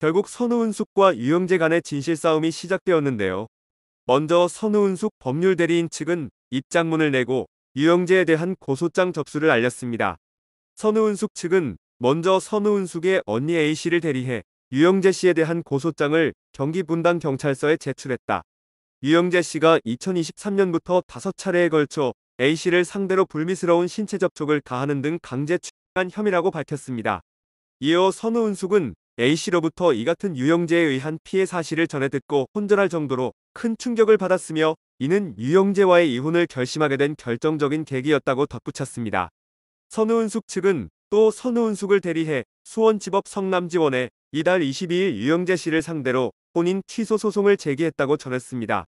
결국 선우은숙과 유영재 간의 진실 싸움이 시작되었는데요. 먼저 선우은숙 법률 대리인 측은 입장문을 내고 유영재에 대한 고소장 접수를 알렸습니다. 선우은숙 측은 먼저 선우은숙의 언니 A씨를 대리해 유영재 씨에 대한 고소장을 경기 분당 경찰서에 제출했다. 유영재 씨가 2023년부터 5차례에 걸쳐 A씨를 상대로 불미스러운 신체 접촉을 가하는 등 강제 추행한 혐의라고 밝혔습니다. 이어 선우은숙은 A씨로부터 이 같은 유영재에 의한 피해 사실을 전해 듣고 혼절할 정도로 큰 충격을 받았으며 이는 유영재와의 이혼을 결심하게 된 결정적인 계기였다고 덧붙였습니다. 선우은숙 측은 또 선우은숙을 대리해 수원지법 성남지원에 이달 22일 유영재 씨를 상대로 혼인 취소 소송을 제기했다고 전했습니다.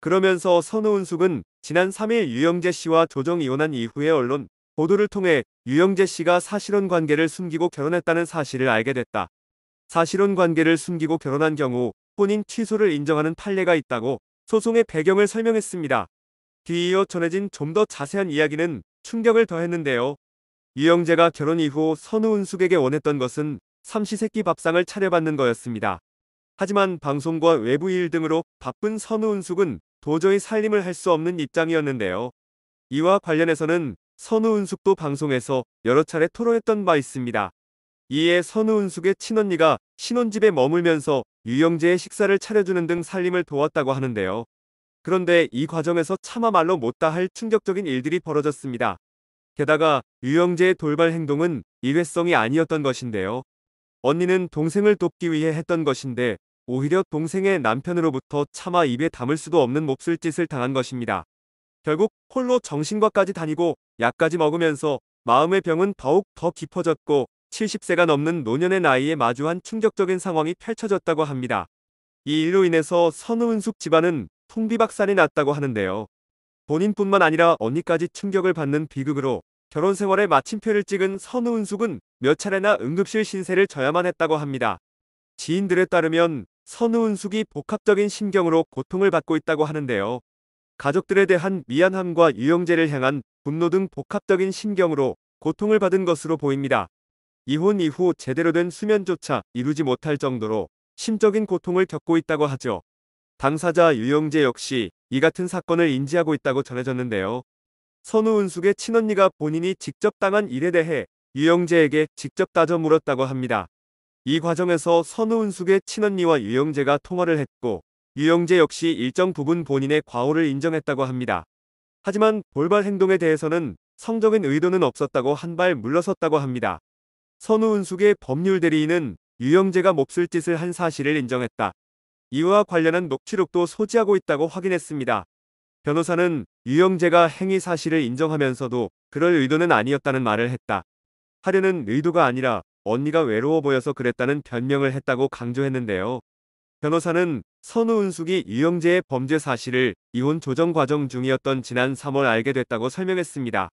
그러면서 선우은숙은 지난 3일 유영재 씨와 조정 이혼한 이후의 언론 보도를 통해 유영재 씨가 사실혼 관계를 숨기고 결혼했다는 사실을 알게 됐다. 사실혼 관계를 숨기고 결혼한 경우 혼인 취소를 인정하는 판례가 있다고 소송의 배경을 설명했습니다. 뒤이어 전해진 좀 더 자세한 이야기는 충격을 더했는데요. 유영재가 결혼 이후 선우은숙에게 원했던 것은 삼시세끼 밥상을 차려받는 거였습니다. 하지만 방송과 외부 일 등으로 바쁜 선우은숙은 도저히 살림을 할 수 없는 입장이었는데요. 이와 관련해서는 선우은숙도 방송에서 여러 차례 토로했던 바 있습니다. 이에 선우은숙의 친언니가 신혼집에 머물면서 유영재의 식사를 차려주는 등 살림을 도왔다고 하는데요. 그런데 이 과정에서 차마 말로 못다 할 충격적인 일들이 벌어졌습니다. 게다가 유영재의 돌발 행동은 일회성이 아니었던 것인데요. 언니는 동생을 돕기 위해 했던 것인데 오히려 동생의 남편으로부터 차마 입에 담을 수도 없는 몹쓸 짓을 당한 것입니다. 결국 홀로 정신과까지 다니고 약까지 먹으면서 마음의 병은 더욱 더 깊어졌고 70세가 넘는 노년의 나이에 마주한 충격적인 상황이 펼쳐졌다고 합니다. 이 일로 인해서 선우은숙 집안은 통비박산이 났다고 하는데요. 본인뿐만 아니라 언니까지 충격을 받는 비극으로 결혼 생활에 마침표를 찍은 선우은숙은 몇 차례나 응급실 신세를 져야만 했다고 합니다. 지인들에 따르면 선우은숙이 복합적인 신경으로 고통을 받고 있다고 하는데요. 가족들에 대한 미안함과 유영재를 향한 분노 등 복합적인 신경으로 고통을 받은 것으로 보입니다. 이혼 이후 제대로 된 수면조차 이루지 못할 정도로 심적인 고통을 겪고 있다고 하죠. 당사자 유영재 역시 이 같은 사건을 인지하고 있다고 전해졌는데요. 선우은숙의 친언니가 본인이 직접 당한 일에 대해 유영재에게 직접 따져 물었다고 합니다. 이 과정에서 선우은숙의 친언니와 유영재가 통화를 했고 유영재 역시 일정 부분 본인의 과오를 인정했다고 합니다. 하지만 돌발 행동에 대해서는 성적인 의도는 없었다고 한발 물러섰다고 합니다. 선우은숙의 법률 대리인은 유영재가 몹쓸 짓을 한 사실을 인정했다. 이와 관련한 녹취록도 소지하고 있다고 확인했습니다. 변호사는 유영재가 행위 사실을 인정하면서도 그럴 의도는 아니었다는 말을 했다. 하려는 의도가 아니라 언니가 외로워 보여서 그랬다는 변명을 했다고 강조했는데요. 변호사는 선우은숙이 유영재의 범죄 사실을 이혼 조정 과정 중이었던 지난 3월 알게 됐다고 설명했습니다.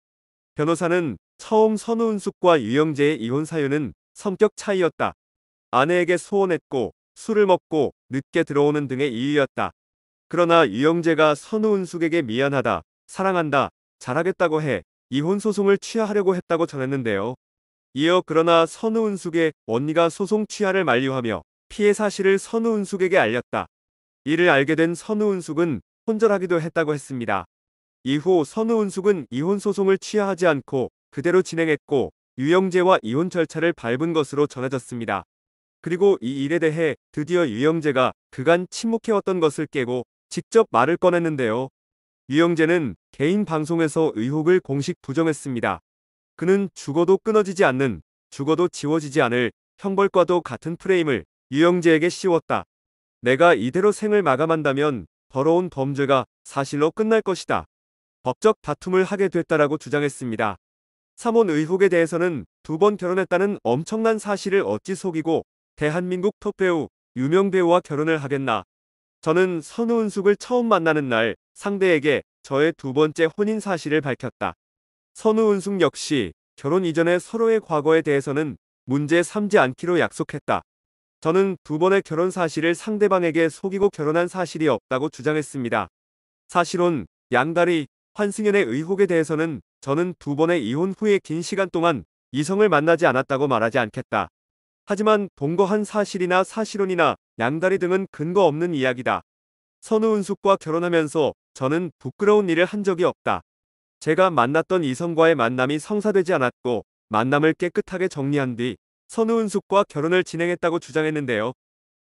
변호사는 처음 선우은숙과 유영재의 이혼 사유는 성격 차이였다. 아내에게 소원했고 술을 먹고 늦게 들어오는 등의 이유였다. 그러나 유영재가 선우은숙에게 미안하다, 사랑한다, 잘하겠다고 해 이혼 소송을 취하하려고 했다고 전했는데요. 이어 그러나 선우은숙의 언니가 소송 취하를 만류하며 피해 사실을 선우은숙에게 알렸다. 이를 알게 된 선우은숙은 혼절하기도 했다고 했습니다. 이후 선우은숙은 이혼 소송을 취하하지 않고 그대로 진행했고 유영재와 이혼 절차를 밟은 것으로 전해졌습니다. 그리고 이 일에 대해 드디어 유영재가 그간 침묵해왔던 것을 깨고 직접 말을 꺼냈는데요. 유영재는 개인 방송에서 의혹을 공식 부정했습니다. 그는 죽어도 끊어지지 않는, 죽어도 지워지지 않을 형벌과도 같은 프레임을 유영재에게 씌웠다. 내가 이대로 생을 마감한다면 더러운 범죄가 사실로 끝날 것이다. 법적 다툼을 하게 됐다라고 주장했습니다. 사몬 의혹에 대해서는 두 번 결혼했다는 엄청난 사실을 어찌 속이고 대한민국 톱배우 유명 배우와 결혼을 하겠나. 저는 선우은숙을 처음 만나는 날 상대에게 저의 두 번째 혼인 사실을 밝혔다. 선우은숙 역시 결혼 이전에 서로의 과거에 대해서는 문제 삼지 않기로 약속했다. 저는 두 번의 결혼 사실을 상대방에게 속이고 결혼한 사실이 없다고 주장했습니다. 사실은 양다리, 환승연의 의혹에 대해서는 저는 두 번의 이혼 후에 긴 시간 동안 이성을 만나지 않았다고 말하지 않겠다. 하지만 동거한 사실이나 사실혼이나 양다리 등은 근거 없는 이야기다. 선우은숙과 결혼하면서 저는 부끄러운 일을 한 적이 없다. 제가 만났던 이성과의 만남이 성사되지 않았고 만남을 깨끗하게 정리한 뒤 선우은숙과 결혼을 진행했다고 주장했는데요.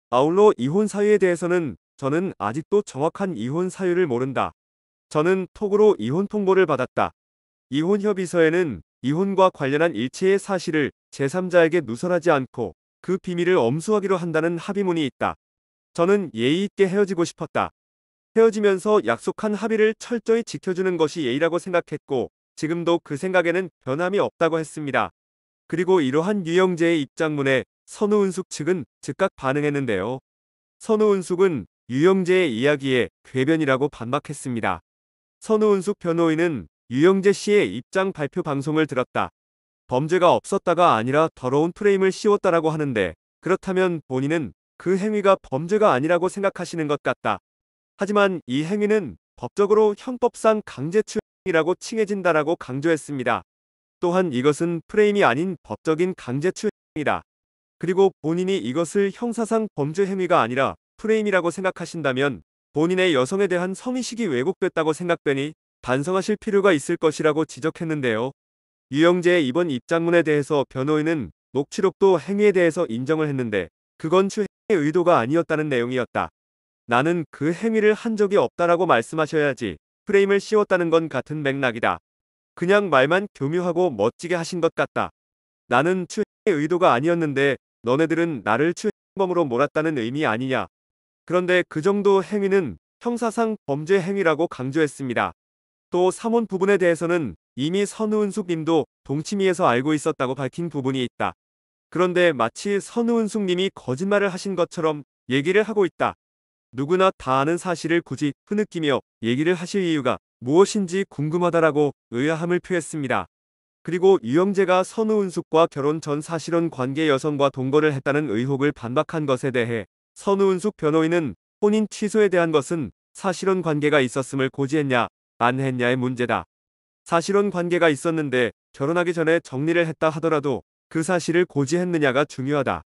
아울러 이혼 사유에 대해서는 저는 아직도 정확한 이혼 사유를 모른다. 저는 톡으로 이혼 통보를 받았다. 이혼협의서에는 이혼과 관련한 일체의 사실을 제3자에게 누설하지 않고 그 비밀을 엄수하기로 한다는 합의문이 있다. 저는 예의 있게 헤어지고 싶었다. 헤어지면서 약속한 합의를 철저히 지켜주는 것이 예의라고 생각했고 지금도 그 생각에는 변함이 없다고 했습니다. 그리고 이러한 유영재의 입장문에 선우은숙 측은 즉각 반응했는데요. 선우은숙은 유영재의 이야기에 궤변이라고 반박했습니다. 선우은숙 변호인은 유영재 씨의 입장 발표 방송을 들었다. 범죄가 없었다가 아니라 더러운 프레임을 씌웠다라고 하는데 그렇다면 본인은 그 행위가 범죄가 아니라고 생각하시는 것 같다. 하지만 이 행위는 법적으로 형법상 강제추행이라고 칭해진다라고 강조했습니다. 또한 이것은 프레임이 아닌 법적인 강제추행이다. 그리고 본인이 이것을 형사상 범죄 행위가 아니라 프레임이라고 생각하신다면 본인의 여성에 대한 성의식이 왜곡됐다고 생각되니 반성하실 필요가 있을 것이라고 지적했는데요. 유영재의 이번 입장문에 대해서 변호인은 녹취록도 행위에 대해서 인정을 했는데 그건 추행의 의도가 아니었다는 내용이었다. 나는 그 행위를 한 적이 없다라고 말씀하셔야지 프레임을 씌웠다는 건 같은 맥락이다. 그냥 말만 교묘하고 멋지게 하신 것 같다. 나는 추행의 의도가 아니었는데 너네들은 나를 추행범으로 몰았다는 의미 아니냐. 그런데 그 정도 행위는 형사상 범죄 행위라고 강조했습니다. 또 사몬 부분에 대해서는 이미 선우은숙 님도 동치미에서 알고 있었다고 밝힌 부분이 있다. 그런데 마치 선우은숙 님이 거짓말을 하신 것처럼 얘기를 하고 있다. 누구나 다 아는 사실을 굳이 흐느끼며 얘기를 하실 이유가 무엇인지 궁금하다라고 의아함을 표했습니다. 그리고 유영재가 선우은숙과 결혼 전 사실혼 관계 여성과 동거를 했다는 의혹을 반박한 것에 대해 선우은숙 변호인은 혼인 취소에 대한 것은 사실혼 관계가 있었음을 고지했냐 안 했냐의 문제다. 사실혼 관계가 있었는데 결혼하기 전에 정리를 했다 하더라도 그 사실을 고지했느냐가 중요하다.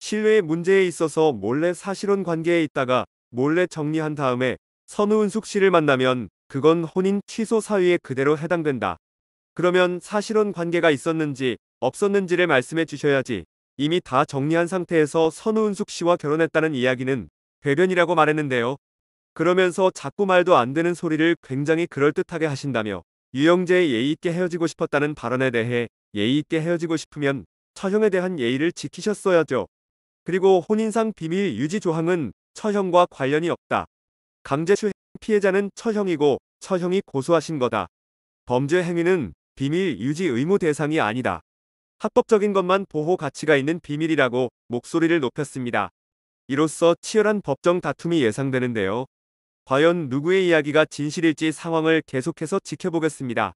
신뢰의 문제에 있어서 몰래 사실혼 관계에 있다가 몰래 정리한 다음에 선우은숙 씨를 만나면 그건 혼인 취소 사유에 그대로 해당된다. 그러면 사실혼 관계가 있었는지 없었는지를 말씀해 주셔야지 이미 다 정리한 상태에서 선우은숙 씨와 결혼했다는 이야기는 배변이라고 말했는데요. 그러면서 자꾸 말도 안 되는 소리를 굉장히 그럴듯하게 하신다며 유영재의 예의있게 헤어지고 싶었다는 발언에 대해 예의있게 헤어지고 싶으면 처형에 대한 예의를 지키셨어야죠. 그리고 혼인상 비밀 유지 조항은 처형과 관련이 없다. 강제추행 피해자는 처형이고 처형이 고소하신 거다. 범죄 행위는 비밀 유지 의무 대상이 아니다. 합법적인 것만 보호 가치가 있는 비밀이라고 목소리를 높였습니다. 이로써 치열한 법정 다툼이 예상되는데요. 과연 누구의 이야기가 진실일지 상황을 계속해서 지켜보겠습니다.